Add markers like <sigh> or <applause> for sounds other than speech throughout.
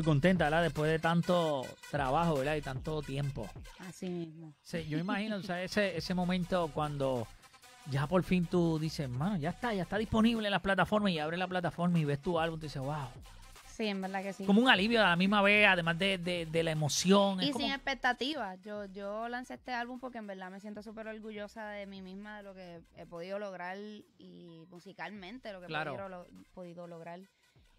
contenta, ¿verdad? Después de tanto trabajo, ¿verdad? Y tanto tiempo. Así mismo. yo imagino, o sea, ese, ese momento cuando ya por fin tú dices, mano, ya está, ya está disponible en las plataformas y abres la plataforma y ves tu álbum y dices, wow. Sí, en verdad que sí. Como un alivio a la misma vez, además de, la emoción. Y sin expectativas. Yo, yo lancé este álbum porque en verdad me siento súper orgullosa de mí misma, de lo que he podido lograr y musicalmente lo que he podido lograr.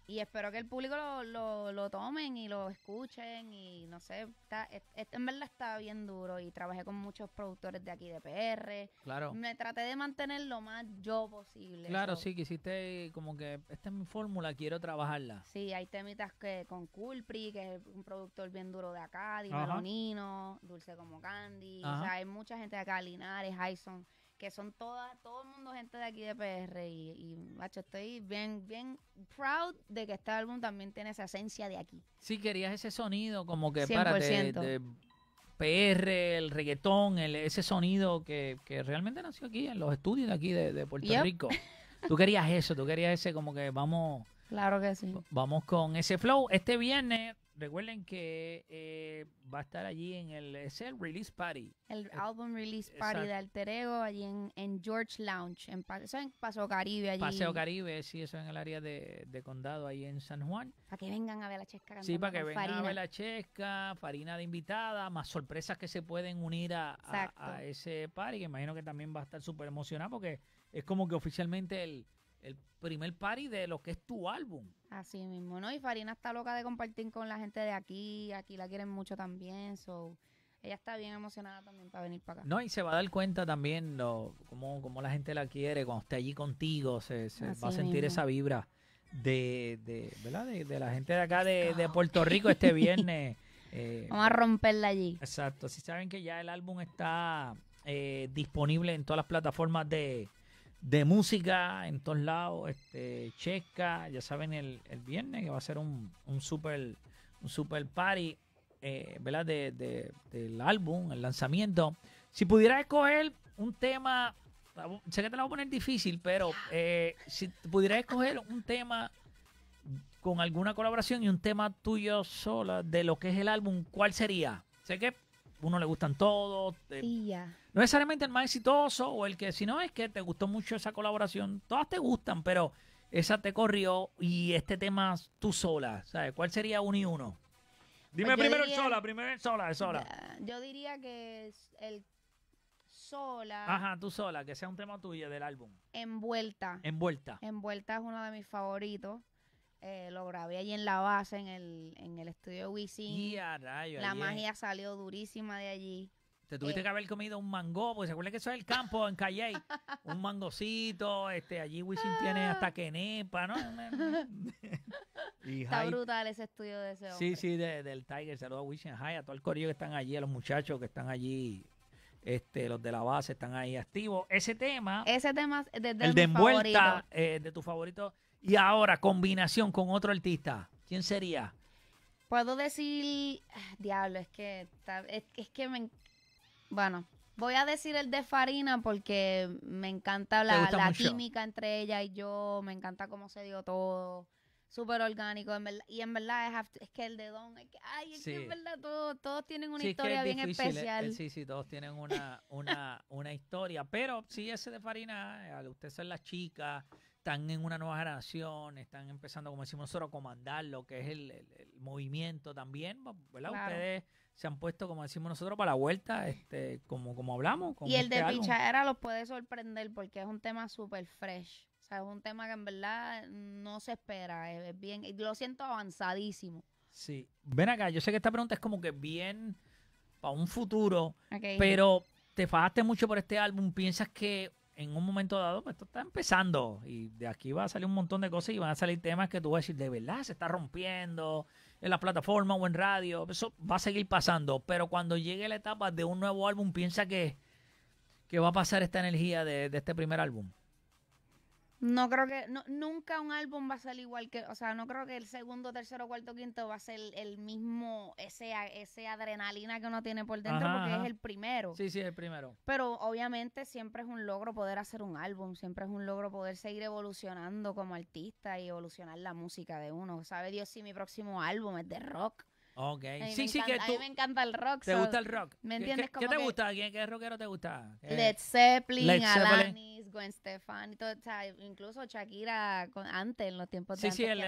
Y espero que el público lo, lo, tomen y lo escuchen. Y no sé, está, en verdad está bien duro. Y trabajé con muchos productores de aquí de PR. Claro. Me traté de mantener lo más yo posible. Claro, sí, quisiste como que esta es mi fórmula, quiero trabajarla. Sí, hay temitas que con Culpri, que es un productor bien duro de acá, de Dulce como Candy. O sea, hay mucha gente de acá, Linares, Hyson que son toda, todo el mundo gente de aquí de PR y, macho, estoy bien, bien proud de que este álbum también tiene esa esencia de aquí. Sí, querías ese sonido como que para de, PR, el reggaetón, el, ese sonido que, realmente nació aquí en los estudios de aquí de, Puerto Rico. <laughs> Tú querías eso, tú querías ese como que vamos... Claro que sí. Vamos con ese flow. Este viernes Recuerden que eh, va a estar allí en el, Release Party. El Album Release Party de Alter allí en, George Lounge, en, en Paseo Caribe. Allí. Paseo Caribe, sí, eso en el área de, condado, ahí en San Juan. Para que vengan a ver la chesca. Sí, para que vengan a ver la chesca, farina de invitada, más sorpresas que se pueden unir a, ese party, que imagino que también va a estar súper emocionado porque es como que oficialmente el el primer party de lo que es tu álbum. Así mismo, ¿no? Y Farina está loca de compartir con la gente de aquí, aquí la quieren mucho también, so ella está bien emocionada también para venir para acá. No, y se va a dar cuenta también lo, cómo, la gente la quiere, cuando esté allí contigo, se, va a sentir esa vibra de, ¿verdad? De, la gente de acá de, ah. Puerto Rico este viernes. <laughs> Eh, Vamos a romperla allí. Exacto, si saben que ya el álbum está eh, disponible en todas las plataformas de de música en todos lados. Este, Checa, ya saben, el, viernes que va a ser un, un super un super party, eh, del álbum, el lanzamiento. Si pudieras escoger un tema, sé que te lo voy a poner difícil, pero eh, si pudieras escoger un tema con alguna colaboración y un tema tuyo sola de lo que es el álbum, ¿cuál sería? Sé que uno le gustan todos. ya. No necesariamente el más exitoso o el que, si no es que te gustó mucho esa colaboración, todas te gustan, pero esa te corrió y este tema tú sola, ¿sabes? ¿Cuál sería uno y uno? Dime pues primero el sola, primero el sola, el sola. Yo diría que el sola. Ajá, tú sola, que sea un tema tuyo del álbum. Envuelta. Envuelta. Envuelta es uno de mis favoritos. Eh, lo grabé allí en la base, en el, en el estudio de Wisin. la magia salió durísima de allí. Te tuviste eh, que haber comido un mango, porque se acuerda que eso es el campo en Calle. <laughs> un mangocito, este, allí Wisin tiene hasta ah. quenepa, ¿no? <laughs> Está brutal ese estudio de ese hombre. Sí, sí, del Tiger. Saludos a Wisin High, a todo el corillo que están allí, a los muchachos que están allí este, los de la base están ahí activos. Ese tema. Ese tema desde el de envuelta, eh, de tu favorito. Y ahora, combinación con otro artista. ¿Quién sería? Puedo decir. Ah, diablo, es que. Es, que me. Bueno, voy a decir el de Farina porque me encanta la, la química entre ella y yo. Me encanta cómo se dio todo. Súper orgánico. y en verdad es, que el de Don. Es que, ay, es que en verdad todos, todos tienen una historia bien eh, eh, especial. sí, sí, todos tienen una, historia. Pero sí, ese de Farina, eh, usted ser la chica están en una nueva generación, están empezando, como decimos nosotros, a comandar lo que es el, movimiento también, ¿verdad? Ustedes se han puesto, como decimos nosotros, para la vuelta, este, como, como hablamos. y el de Pichadera los puede sorprender porque es un tema súper fresh. O sea, es un tema que en verdad no se espera. Es, bien, lo siento avanzadísimo. Sí. Ven acá, yo sé que esta pregunta es como que bien para un futuro, pero te fajaste mucho por este álbum. ¿Piensas que en un momento dado, pues esto está empezando y de aquí va a salir un montón de cosas y van a salir temas que tú vas a decir, de verdad, se está rompiendo en la plataforma o en radio, eso va a seguir pasando, pero cuando llegue la etapa de un nuevo álbum, piensa que, va a pasar esta energía de este primer álbum. No creo que, no, nunca un álbum va a ser igual que, o sea, no creo que el segundo, tercero, cuarto, quinto va a ser el mismo, ese, ese adrenalina que uno tiene por dentro porque es el primero. Sí, sí, el primero. Pero obviamente siempre es un logro poder hacer un álbum, siempre es un logro poder seguir evolucionando como artista y evolucionar la música de uno. Sabe Dios si mi próximo álbum es de rock Ok. sí, sí, que tú, a mí me encanta el rock. ¿Te gusta el rock? ¿Me entiendes? ¿Qué, ¿qué te gusta? ¿Qué, ¿Qué rockero te gusta? Eh, Led Zeppelin, Alanis, Gwen Stefani, todo, o sea, incluso Shakira antes, en los tiempos de sí, sí, el,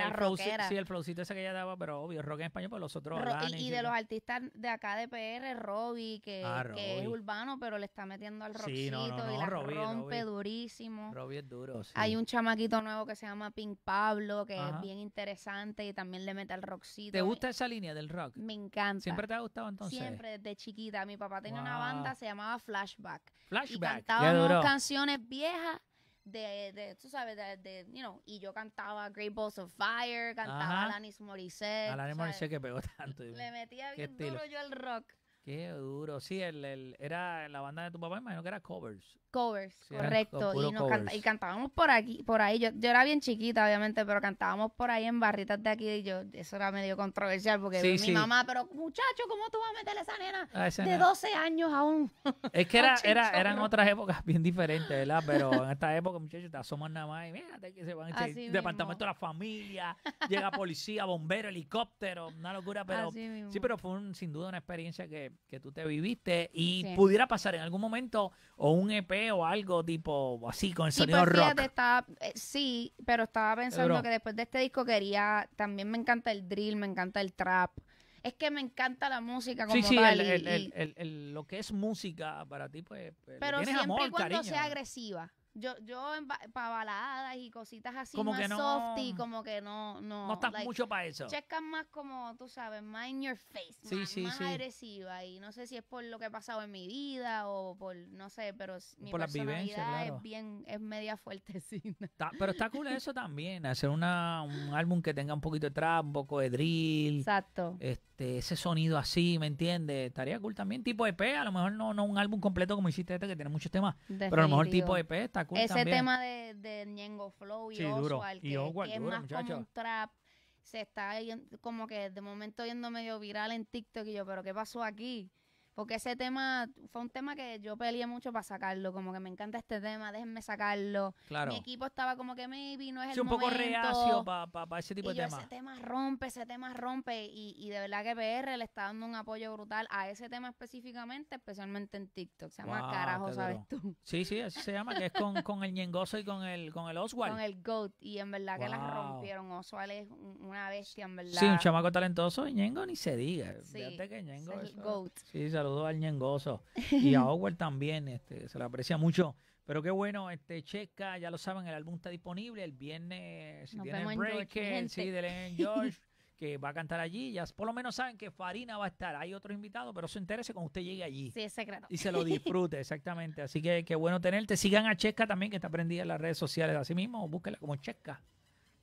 sí, el flowcito ese que ella daba, pero obvio, rock en español, Por pues los otros. y, de los artistas de acá de PR, Robbie, ah, que, es urbano, pero le está metiendo al rockcito y la Robbie, rompe durísimo. Robbie es duro, sí. Hay un chamaquito nuevo que se llama Pink Pablo, que es bien interesante y también le mete al rockcito. ¿Te gusta esa línea del rock? rock. Me encanta. ¿Siempre te ha gustado entonces? Siempre, desde chiquita. Mi papá tenía una banda, se llamaba Flashback. Flashback. Y cantábamos canciones viejas de, de, tú sabes, de, de, you know, y yo cantaba Great Balls of Fire, cantaba Alanis Morissette. Alanis Morissette que pegó tanto. Le metía bien duro yo el rock. Qué duro. Sí, el, era la banda de tu papá, imagino que era covers. Covers, correcto. y, nos cantábamos por aquí, por ahí. Yo, yo era bien chiquita, obviamente, pero cantábamos por ahí en barritas de aquí. Y yo, eso era medio controversial porque mi mamá, pero muchacho, ¿cómo tú vas a meterle esa nena de 12 años aún? Es que era, <laughs> era, eran otras épocas bien diferentes, ¿verdad? Pero en esta época, muchachos, te asoman nada más y que se van este, a departamento de la familia, llega policía, bombero, helicóptero, una locura, pero sí, pero fue sin duda una experiencia que que tú te viviste y pudiera pasar en algún momento o un EP o algo tipo así con el sonido pues rock. Eh, sí, pero estaba pensando que después de este disco quería, también me encanta el drill, me encanta el trap. Es que me encanta la música sí, sí, lo que es música para ti, pues, pues pero siempre cuando sea agresiva. Yo, yo para baladas y cositas así como más que no, como que no, no. No estás mucho para eso. Checas más como, tú sabes, más in your face, más, agresiva. Y no sé si es por lo que he pasado en mi vida o por, no sé, pero mi por personalidad es bien, es media fuertecina. pero está cool eso también, hacer un álbum que tenga un poquito de trap, un poco de drill. Exacto. Este, ese sonido así, ¿me entiendes? Estaría cool también, tipo EP, a lo mejor no, no un álbum completo como hiciste este que tiene muchos temas, pero a lo mejor tipo EP e está ese tema de, de Ñengo Flow y sí, que, es más como un trap, se está como que de momento yendo medio viral en TikTok y yo, pero ¿qué pasó aquí? Porque ese tema fue un tema que yo peleé mucho para sacarlo. Como que me encanta este tema, déjenme sacarlo. Mi equipo estaba como que maybe no es el momento. un poco reacio para ese tipo de Ese tema rompe, ese tema rompe. Y, de verdad que PR le está dando un apoyo brutal a ese tema específicamente, especialmente en TikTok. Se llama Carajo, ¿sabes tú? Sí, sí, así se llama, que es con, con el Ñengoso y con el, con el Oswald. Con el GOAT. Y en verdad que las rompieron. Oswald es una bestia, en verdad. Sí, un chamaco talentoso. Ñengo ni se diga. Sí, Fíjate es GOAT. Sí, Dos al ñengoso y a también, este, se le aprecia mucho. Pero qué bueno, este Checa, ya lo saben, el álbum está disponible el viernes, si tienen eh, sí, de <laughs> George. que va a cantar allí. Ya por lo menos saben que Farina va a estar. Hay otro invitado pero se interese cuando usted llegue allí. Y se lo disfrute, <laughs> exactamente. Así que qué bueno tenerte. Sigan a Checa también, que está prendida en las redes sociales. Así mismo, búsquela como Chesca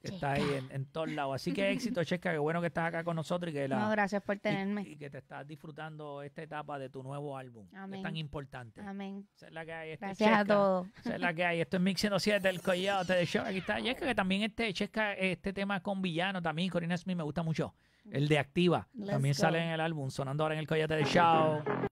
está ahí en, todos lados. Así que éxito, <laughs> Chesca, qué bueno que estás acá con nosotros y que la, gracias por tenerme. Y, que te estás disfrutando esta etapa de tu nuevo álbum. Es tan importante. Amén. Este gracias a todos. la que hay. Esto es Mix 107 del Collado, de Show. Aquí está Chesca, que también este, Chesca este tema con Villano también, Corina Smith, me gusta mucho. El de Activa. también sale en el álbum, sonando ahora en el Coyote de Show.